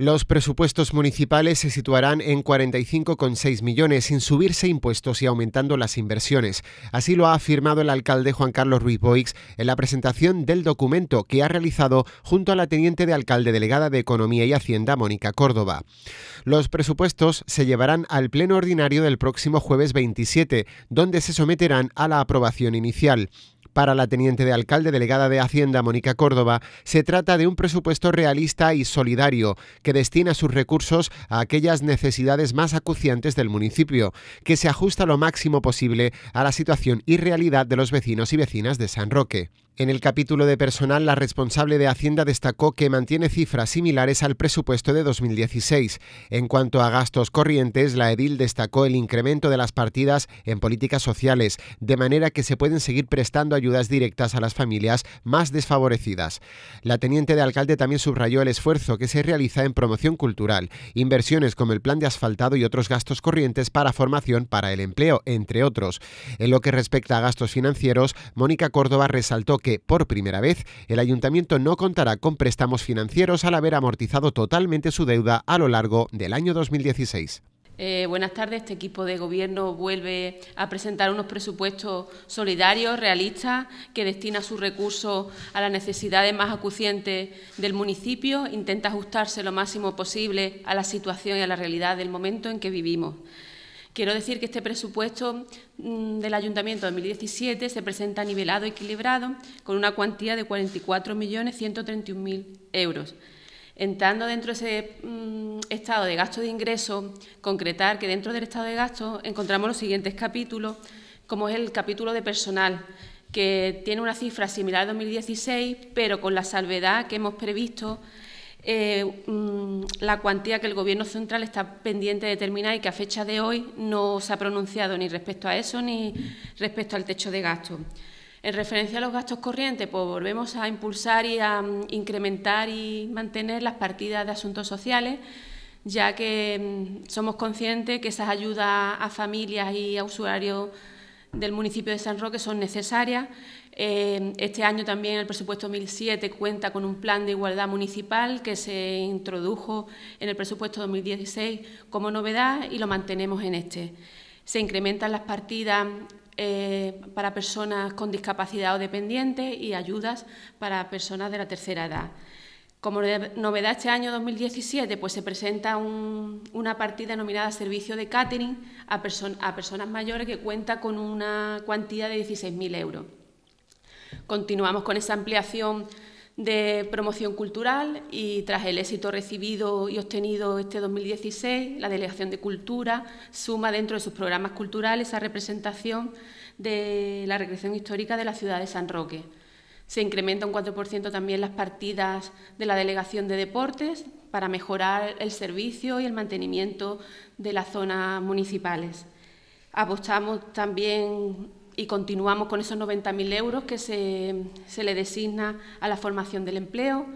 Los presupuestos municipales se situarán en 45,6 millones sin subirse impuestos y aumentando las inversiones. Así lo ha afirmado el alcalde Juan Carlos Ruiz Boix en la presentación del documento que ha realizado junto a la teniente de alcalde delegada de Economía y Hacienda, Mónica Córdoba. Los presupuestos se llevarán al pleno ordinario del próximo jueves 27, donde se someterán a la aprobación inicial. Para la teniente de alcalde delegada de Hacienda, Mónica Córdoba, se trata de un presupuesto realista y solidario que destina sus recursos a aquellas necesidades más acuciantes del municipio, que se ajusta lo máximo posible a la situación y realidad de los vecinos y vecinas de San Roque. En el capítulo de personal, la responsable de Hacienda destacó que mantiene cifras similares al presupuesto de 2016. En cuanto a gastos corrientes, la edil destacó el incremento de las partidas en políticas sociales, de manera que se pueden seguir prestando ayudas directas a las familias más desfavorecidas. La teniente de alcalde también subrayó el esfuerzo que se realiza en promoción cultural, inversiones como el plan de asfaltado y otros gastos corrientes para formación para el empleo, entre otros. En lo que respecta a gastos financieros, Mónica Córdoba resaltó que por primera vez, el ayuntamiento no contará con préstamos financieros al haber amortizado totalmente su deuda a lo largo del año 2016. Eh, buenas tardes. Este equipo de gobierno vuelve a presentar unos presupuestos solidarios, realistas, que destina sus recursos a las necesidades más acucientes del municipio, intenta ajustarse lo máximo posible a la situación y a la realidad del momento en que vivimos. Quiero decir que este presupuesto mm, del Ayuntamiento 2017 se presenta nivelado y equilibrado con una cuantía de 44.131.000 euros. Entrando dentro de ese mm, estado de gasto de ingresos, concretar que dentro del estado de gasto encontramos los siguientes capítulos, como es el capítulo de personal, que tiene una cifra similar a 2016, pero con la salvedad que hemos previsto eh, mm, la cuantía que el Gobierno central está pendiente de determinar y que a fecha de hoy no se ha pronunciado ni respecto a eso ni respecto al techo de gastos. En referencia a los gastos corrientes, pues volvemos a impulsar y a mm, incrementar y mantener las partidas de asuntos sociales, ya que mm, somos conscientes que esas ayudas a familias y a usuarios del municipio de San Roque son necesarias eh, este año también el presupuesto 2007 cuenta con un plan de igualdad municipal que se introdujo en el presupuesto 2016 como novedad y lo mantenemos en este. Se incrementan las partidas eh, para personas con discapacidad o dependientes y ayudas para personas de la tercera edad. Como novedad este año 2017, pues se presenta una partida denominada Servicio de Catering a, personas mayores que cuenta con una cuantía de 16.000 euros. Continuamos con esa ampliación de promoción cultural y tras el éxito recibido y obtenido este 2016, la Delegación de Cultura suma dentro de sus programas culturales esa representación de la recreación histórica de la ciudad de San Roque. Se incrementa un 4% también las partidas de la Delegación de Deportes para mejorar el servicio y el mantenimiento de las zonas municipales. Apostamos también y continuamos con esos 90.000 euros que se, le designa a la formación del empleo.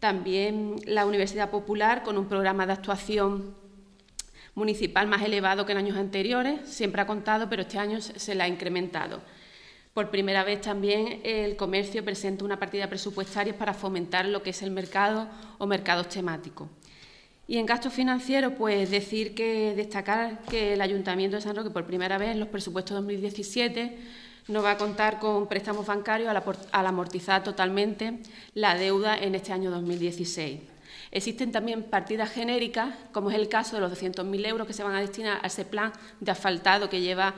También la Universidad Popular con un programa de actuación municipal más elevado que en años anteriores, siempre ha contado, pero este año se la ha incrementado. Por primera vez también el comercio presenta una partida presupuestaria para fomentar lo que es el mercado o mercados temáticos. Y en gastos financieros, pues decir que destacar que el Ayuntamiento de San Roque por primera vez en los presupuestos 2017 no va a contar con préstamos bancarios al, amortizar totalmente la deuda en este año 2016. Existen también partidas genéricas, como es el caso de los 200.000 euros que se van a destinar a ese plan de asfaltado que lleva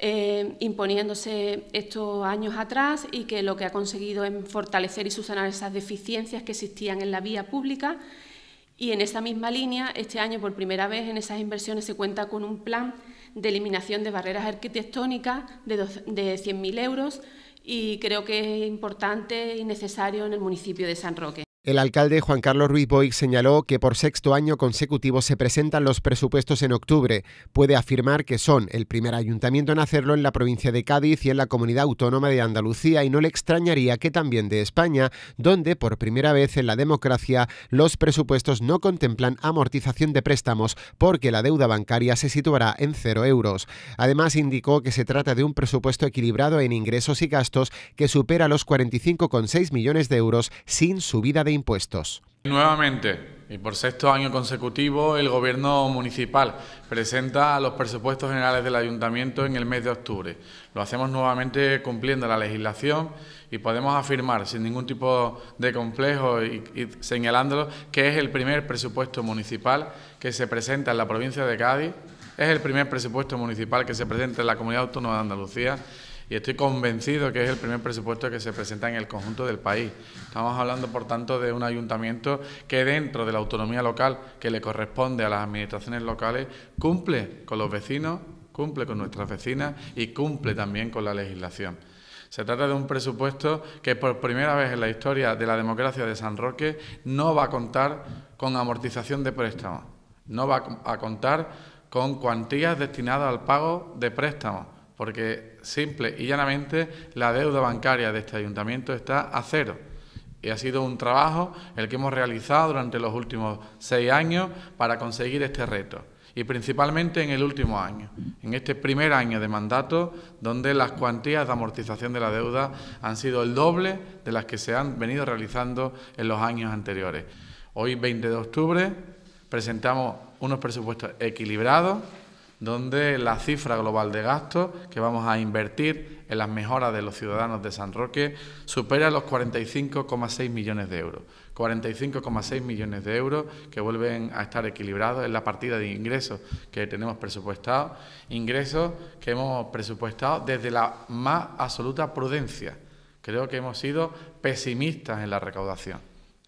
eh, imponiéndose estos años atrás y que lo que ha conseguido es fortalecer y subsanar esas deficiencias que existían en la vía pública y en esa misma línea, este año por primera vez en esas inversiones se cuenta con un plan de eliminación de barreras arquitectónicas de, 100.000 euros y creo que es importante y necesario en el municipio de San Roque. El alcalde Juan Carlos Ruiz Boix señaló que por sexto año consecutivo se presentan los presupuestos en octubre. Puede afirmar que son el primer ayuntamiento en hacerlo en la provincia de Cádiz y en la comunidad autónoma de Andalucía y no le extrañaría que también de España, donde por primera vez en la democracia los presupuestos no contemplan amortización de préstamos porque la deuda bancaria se situará en cero euros. Además indicó que se trata de un presupuesto equilibrado en ingresos y gastos que supera los 45,6 millones de euros sin subida de impuestos. Nuevamente, y por sexto año consecutivo, el Gobierno municipal presenta los presupuestos generales del Ayuntamiento en el mes de octubre. Lo hacemos nuevamente cumpliendo la legislación y podemos afirmar sin ningún tipo de complejo y señalándolo que es el primer presupuesto municipal que se presenta en la provincia de Cádiz, es el primer presupuesto municipal que se presenta en la Comunidad Autónoma de Andalucía y estoy convencido que es el primer presupuesto que se presenta en el conjunto del país. Estamos hablando, por tanto, de un ayuntamiento que dentro de la autonomía local que le corresponde a las administraciones locales cumple con los vecinos, cumple con nuestras vecinas y cumple también con la legislación. Se trata de un presupuesto que por primera vez en la historia de la democracia de San Roque no va a contar con amortización de préstamos, no va a contar con cuantías destinadas al pago de préstamos porque simple y llanamente la deuda bancaria de este ayuntamiento está a cero. Y ha sido un trabajo el que hemos realizado durante los últimos seis años para conseguir este reto. Y principalmente en el último año, en este primer año de mandato, donde las cuantías de amortización de la deuda han sido el doble de las que se han venido realizando en los años anteriores. Hoy, 20 de octubre, presentamos unos presupuestos equilibrados donde la cifra global de gastos que vamos a invertir en las mejoras de los ciudadanos de San Roque supera los 45,6 millones de euros. 45,6 millones de euros que vuelven a estar equilibrados en la partida de ingresos que tenemos presupuestado, ingresos que hemos presupuestado desde la más absoluta prudencia. Creo que hemos sido pesimistas en la recaudación.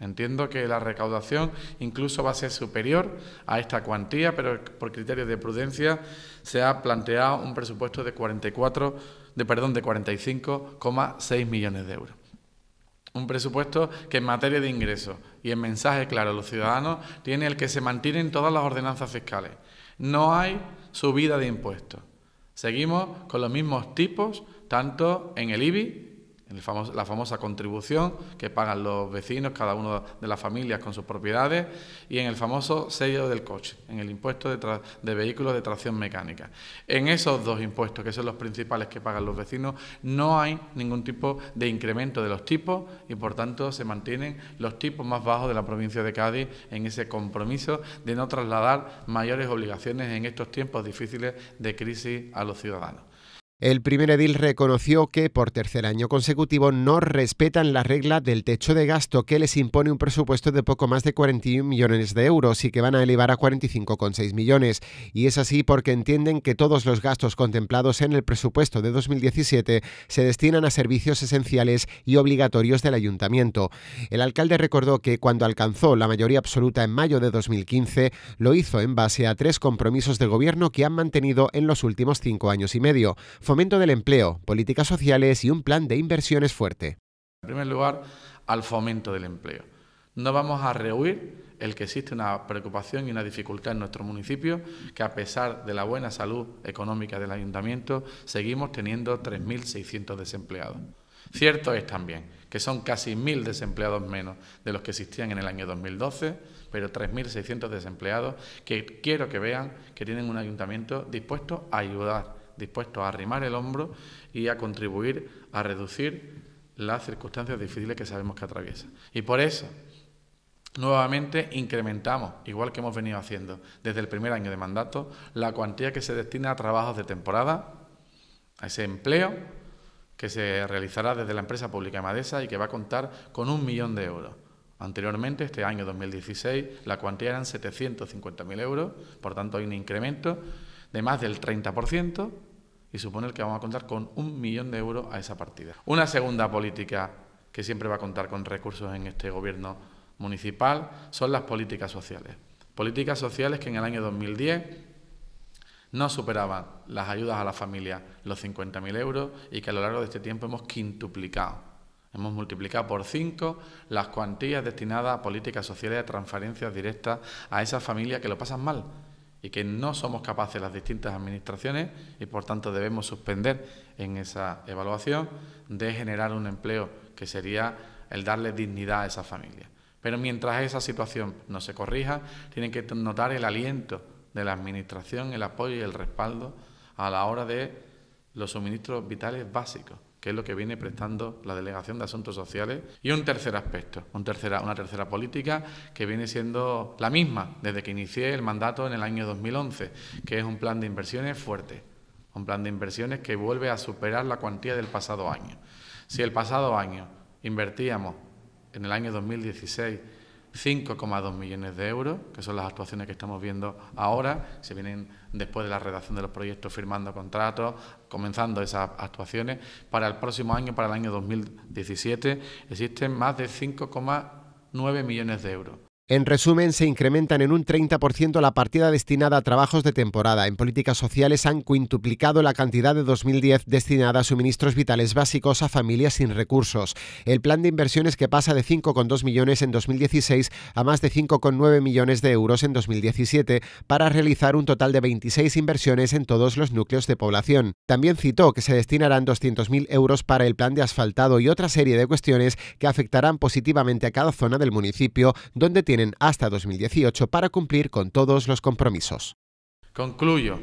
Entiendo que la recaudación incluso va a ser superior a esta cuantía, pero por criterios de prudencia se ha planteado un presupuesto de 44, de perdón, de 45,6 millones de euros. Un presupuesto que en materia de ingresos y en mensaje claro a los ciudadanos tiene el que se mantienen todas las ordenanzas fiscales. No hay subida de impuestos. Seguimos con los mismos tipos, tanto en el IBI la famosa contribución que pagan los vecinos, cada uno de las familias con sus propiedades, y en el famoso sello del coche, en el impuesto de vehículos de tracción mecánica. En esos dos impuestos, que son los principales que pagan los vecinos, no hay ningún tipo de incremento de los tipos y por tanto se mantienen los tipos más bajos de la provincia de Cádiz en ese compromiso de no trasladar mayores obligaciones en estos tiempos difíciles de crisis a los ciudadanos. El primer edil reconoció que por tercer año consecutivo no respetan la regla del techo de gasto que les impone un presupuesto de poco más de 41 millones de euros y que van a elevar a 45,6 millones. Y es así porque entienden que todos los gastos contemplados en el presupuesto de 2017 se destinan a servicios esenciales y obligatorios del ayuntamiento. El alcalde recordó que cuando alcanzó la mayoría absoluta en mayo de 2015, lo hizo en base a tres compromisos de gobierno que han mantenido en los últimos cinco años y medio fomento del empleo, políticas sociales y un plan de inversiones fuerte. En primer lugar, al fomento del empleo. No vamos a rehuir el que existe una preocupación y una dificultad en nuestro municipio, que a pesar de la buena salud económica del ayuntamiento, seguimos teniendo 3.600 desempleados. Cierto es también que son casi 1.000 desempleados menos de los que existían en el año 2012, pero 3.600 desempleados que quiero que vean que tienen un ayuntamiento dispuesto a ayudar dispuestos a arrimar el hombro y a contribuir a reducir las circunstancias difíciles que sabemos que atraviesa Y por eso, Nuevamente incrementamos, igual que hemos venido haciendo desde el primer año de mandato, la cuantía que se destina a trabajos de temporada, a ese empleo que se realizará desde la empresa pública Madesa y que va a contar con un millón de euros. Anteriormente, este año 2016, la cuantía eran 750.000 euros, por tanto hay un incremento de más del 30% y supone que vamos a contar con un millón de euros a esa partida. Una segunda política que siempre va a contar con recursos en este gobierno municipal son las políticas sociales. Políticas sociales que en el año 2010 no superaban las ayudas a la familia los 50.000 euros y que a lo largo de este tiempo hemos quintuplicado. Hemos multiplicado por cinco las cuantías destinadas a políticas sociales de transferencias directas a esas familias que lo pasan mal, y que no somos capaces las distintas administraciones y por tanto debemos suspender en esa evaluación de generar un empleo que sería el darle dignidad a esa familia. Pero mientras esa situación no se corrija, tienen que notar el aliento de la Administración, el apoyo y el respaldo a la hora de los suministros vitales básicos que es lo que viene prestando la Delegación de Asuntos Sociales. Y un tercer aspecto, una tercera política que viene siendo la misma desde que inicié el mandato en el año 2011, que es un plan de inversiones fuerte, un plan de inversiones que vuelve a superar la cuantía del pasado año. Si el pasado año invertíamos en el año 2016 5,2 millones de euros, que son las actuaciones que estamos viendo ahora, se vienen después de la redacción de los proyectos firmando contratos, comenzando esas actuaciones. Para el próximo año, para el año 2017, existen más de 5,9 millones de euros. En resumen, se incrementan en un 30% la partida destinada a trabajos de temporada. En políticas sociales han quintuplicado la cantidad de 2010 destinada a suministros vitales básicos a familias sin recursos. El plan de inversiones que pasa de 5,2 millones en 2016 a más de 5,9 millones de euros en 2017 para realizar un total de 26 inversiones en todos los núcleos de población. También citó que se destinarán 200.000 euros para el plan de asfaltado y otra serie de cuestiones que afectarán positivamente a cada zona del municipio donde tiene tienen hasta 2018 para cumplir con todos los compromisos. Concluyo.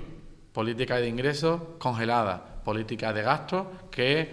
Política de ingresos congelada, política de gastos que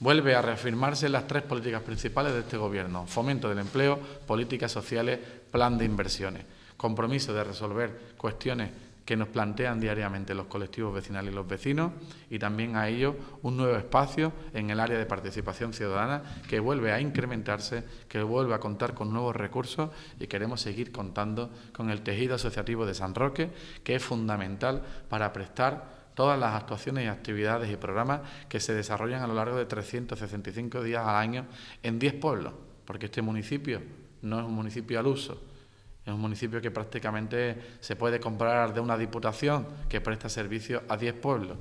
vuelve a reafirmarse ...en las tres políticas principales de este Gobierno, fomento del empleo, políticas sociales, plan de inversiones, compromiso de resolver cuestiones que nos plantean diariamente los colectivos vecinales y los vecinos y también a ellos un nuevo espacio en el área de participación ciudadana que vuelve a incrementarse, que vuelve a contar con nuevos recursos y queremos seguir contando con el tejido asociativo de San Roque, que es fundamental para prestar todas las actuaciones y actividades y programas que se desarrollan a lo largo de 365 días al año en 10 pueblos, porque este municipio no es un municipio al uso, es un municipio que prácticamente se puede comprar de una diputación que presta servicio a diez pueblos.